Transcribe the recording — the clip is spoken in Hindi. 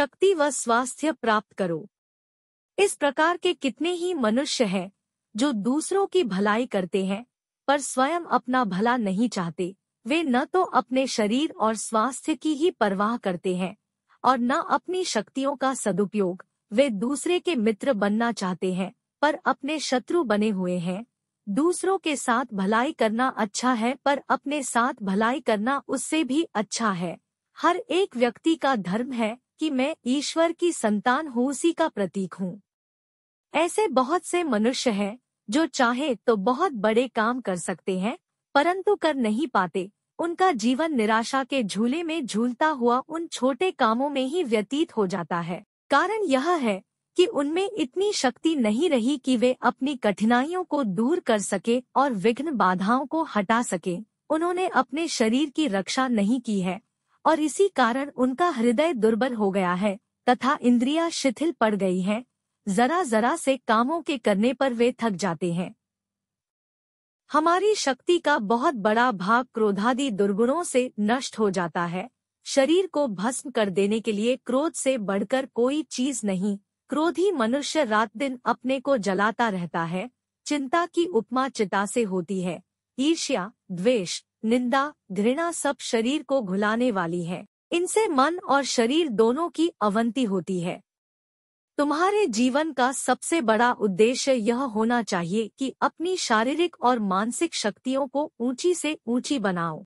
शक्ति व स्वास्थ्य प्राप्त करो इस प्रकार के कितने ही मनुष्य हैं जो दूसरों की भलाई करते हैं पर स्वयं अपना भला नहीं चाहते वे न तो अपने शरीर और स्वास्थ्य की ही परवाह करते हैं और न अपनी शक्तियों का सदुपयोग वे दूसरे के मित्र बनना चाहते हैं पर अपने शत्रु बने हुए हैं दूसरों के साथ भलाई करना अच्छा है पर अपने साथ भलाई करना उससे भी अच्छा है हर एक व्यक्ति का धर्म है कि मैं ईश्वर की संतान हूँ उसी का प्रतीक हूँ ऐसे बहुत से मनुष्य हैं जो चाहे तो बहुत बड़े काम कर सकते हैं परंतु कर नहीं पाते उनका जीवन निराशा के झूले में झूलता हुआ उन छोटे कामों में ही व्यतीत हो जाता है कारण यह है कि उनमें इतनी शक्ति नहीं रही कि वे अपनी कठिनाइयों को दूर कर सके और विघ्न बाधाओं को हटा सके उन्होंने अपने शरीर की रक्षा नहीं की है और इसी कारण उनका हृदय दुर्बल हो गया है तथा इंद्रिया शिथिल पड़ गई हैं जरा जरा से कामों के करने पर वे थक जाते हैं हमारी शक्ति का बहुत बड़ा भाग क्रोधादि दुर्गुणों से नष्ट हो जाता है शरीर को भस्म कर देने के लिए क्रोध से बढ़कर कोई चीज नहीं क्रोधी मनुष्य रात दिन अपने को जलाता रहता है चिंता की उपमा चिता से होती है ईर्ष्या द्वेष निंदा घृणा सब शरीर को घुलाने वाली है इनसे मन और शरीर दोनों की अवंती होती है तुम्हारे जीवन का सबसे बड़ा उद्देश्य यह होना चाहिए कि अपनी शारीरिक और मानसिक शक्तियों को ऊंची से ऊंची बनाओ